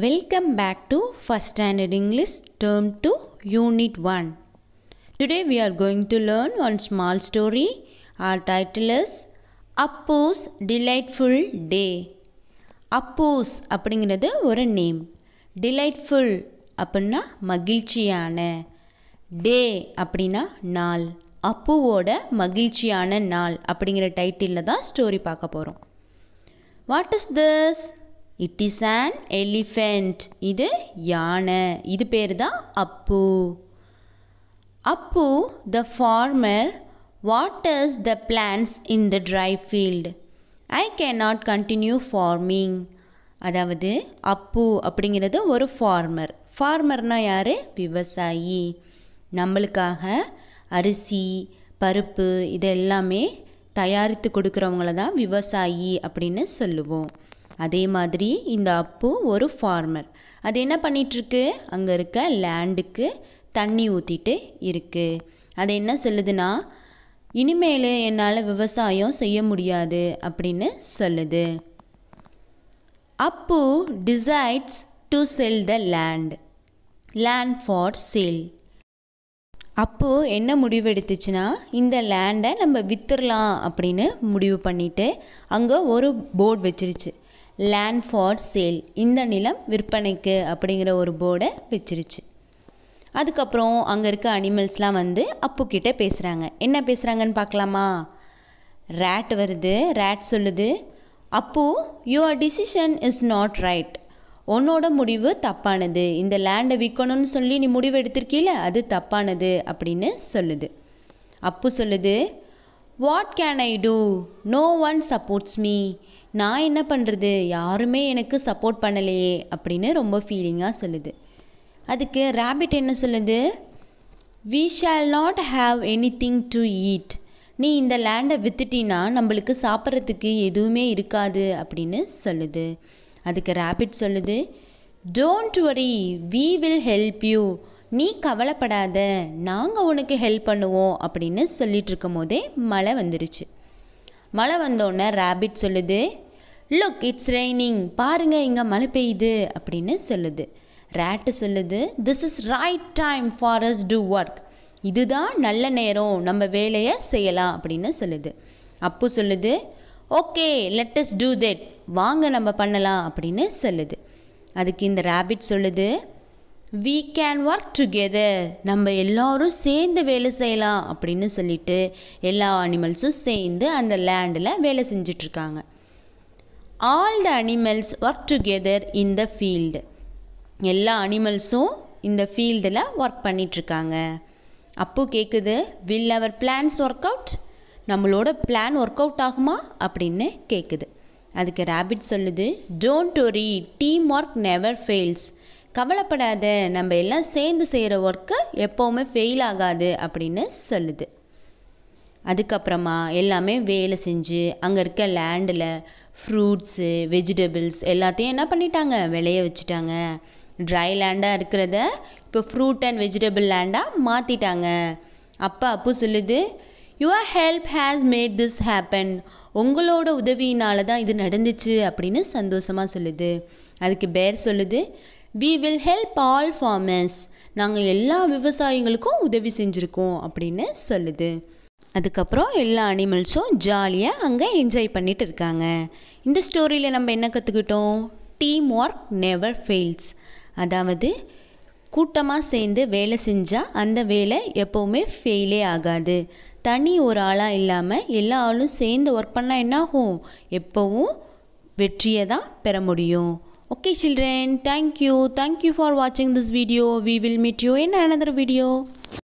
Welcome back to First Standard English Term 2 Unit 1. Today we are going to learn one small story. Our title is Appu's Delightful Day. Appu's அப்படிங்கிறது ஒரு name Delightful அப்படின்னா மகிழ்ச்சியான டே அப்படின்னா நாள் அப்புவோட மகிழ்ச்சியான நாள் அப்படிங்கிற டைட்டிலில் தான் ஸ்டோரி பார்க்க போகிறோம் what is this it is an elephant இது யானை இது பேர் தான் Appu Appu the farmer waters the plants in the dry field I can not continue farming அதாவது அப்பு அப்படிங்கிறது ஒரு ஃபார்மர் ஃபார்மர்னால் யார் விவசாயி நம்மளுக்காக அரிசி பருப்பு இது எல்லாமே தயாரித்து கொடுக்குறவங்கள தான் விவசாயி அப்படின்னு சொல்லுவோம் அதே மாதிரி இந்த அப்பு ஒரு ஃபார்மர் அது என்ன பண்ணிகிட்ருக்கு அங்கே இருக்க லேண்டுக்கு தண்ணி ஊற்றிட்டு இருக்குது அது என்ன சொல்லுதுன்னா இனிமேல் என்னால் விவசாயம் செய்ய முடியாது அப்படின்னு சொல்லுது Appu decides to sell the land land for sale அப்போ என்ன முடிவு எடுத்துச்சுன்னா இந்த லேண்டை நம்ம விற்றுலாம் அப்படின்னு முடிவு பண்ணிவிட்டு அங்கே ஒரு போர்டு வச்சிருச்சு லேண்ட் ஃபார் சேல் இந்த நிலம் விற்பனைக்கு அப்படிங்கிற ஒரு போர்டை வச்சிருச்சு அதுக்கப்புறம் அங்கே இருக்க அனிமல்ஸ்லாம் வந்து அப்புக்கிட்ட பேசுகிறாங்க என்ன பேசுகிறாங்கன்னு பார்க்கலாமா ரேட் வருது ரேட் சொல்லுது அப்போ your decision is not right உன்னோட முடிவு தப்பானது இந்த லேண்டை விற்கணும்னு சொல்லி நீ முடிவு எடுத்திருக்கீல அது தப்பானது அப்படின்னு சொல்லுது அப்பு சொல்லுது what can I do no one supports me நான் என்ன பண்ணுறது யாருமே எனக்கு சப்போர்ட் பண்ணலையே அப்படின்னு ரொம்ப ஃபீலிங்காக சொல்லுது அதுக்கு ரேபிட் என்ன சொல்லுது we shall not have anything to eat நீ இந்த லேண்டை விற்றுட்டினா நம்மளுக்கு சாப்பிட்றதுக்கு எதுவுமே இருக்காது அப்படின்னு சொல்லுது அதுக்கு ரேபிட் சொல்லுது don't worry we will help you நீ கவலைப்படாத நாங்கள் உனக்கு ஹெல்ப் பண்ணுவோம் அப்படின்னு சொல்லிட்டு இருக்கும் போதே மழை வந்துருச்சு மழை வந்தோடனே ரேபிட் சொல்லுது லுக் இட்ஸ் ரெய்னிங் பாருங்கள் இங்கே மழை பெய்யுது அப்படின்னு சொல்லுது ரேட்டு சொல்லுது this is right time for us to work இதுதான் நல்ல நேரம் நம்ம வேலையை செய்யலாம் அப்படின்னு சொல்லுது அப்பு சொல்லுது ஓகே லெட்டஸ் டூ தட் வாங்க நம்ம பண்ணலாம் அப்படின்னு சொல்லுது அதுக்கு இந்த ரேபிட் சொல்லுது வீ கேன் ஒர்க் டுகெதர் நம்ம எல்லோரும் சேர்ந்து வேலை செய்யலாம் அப்படின்னு சொல்லிட்டு எல்லா அனிமல்ஸும் சேர்ந்து அந்த லேண்டில் வேலை செஞ்சிட்ருக்காங்க all the animals work together in the field எல்லா அனிமல்ஸும் இந்த ஃபீல்டில் ஒர்க் பண்ணிகிட்ருக்காங்க அப்போ கேட்குது will our plans work out நம்மளோட பிளான் ஒர்க் அவுட் ஆகுமா அப்படின்னு கேட்குது அதுக்கு ரேபிட் சொல்லுது don't worry team work never fails கவலைப்படாத நம்ம எல்லாம் சேர்ந்து செய்கிற ஒர்க்கு எப்போவுமே ஃபெயில் ஆகாது அப்படின்னு சொல்லுது அதுக்கப்புறமா எல்லாமே வேலை செஞ்சு அங்கே இருக்க லேண்டில் ஃப்ரூட்ஸு வெஜிடபிள்ஸ் எல்லாத்தையும் என்ன பண்ணிட்டாங்க விளைய வச்சுட்டாங்க ட்ரை லேண்டாக இருக்கிறத இப்போ ஃப்ரூட் அண்ட் வெஜிடபிள் லேண்டாக மாற்றிட்டாங்க அப்பா அப்போ சொல்லுது your help has made this happen உங்களோட உதவியினால தான் இது நடந்துச்சு அப்படின்னு சந்தோஷமாக சொல்லுது அதுக்கு பேர் சொல்லுது we will help all farmers நாங்கள் எல்லா விவசாயிங்களுக்கும் உதவி செஞ்சுருக்கோம் அப்படின்னு சொல்லுது அதுக்கப்புறம் எல்லா அனிமல்ஸும் ஜாலியாக அங்கே என்ஜாய் பண்ணிட்டு இருக்காங்க இந்த ஸ்டோரியில் நம்ம என்ன கற்றுக்கிட்டோம் டீம் ஒர்க் நெவர் ஃபெயில்ஸ் அதாவது கூட்டமாக சேர்ந்து வேலை செஞ்சால் அந்த வேலை எப்போவுமே ஃபெயிலே ஆகாது தனி ஒரு ஆளாக இல்லாமல் எல்லா ஆளும் சேர்ந்து ஒர்க் பண்ணால் என்னாகும் எப்போவும் வெற்றியை தான் பெற முடியும் okay children thank you thank you for watching this video we will meet you in another video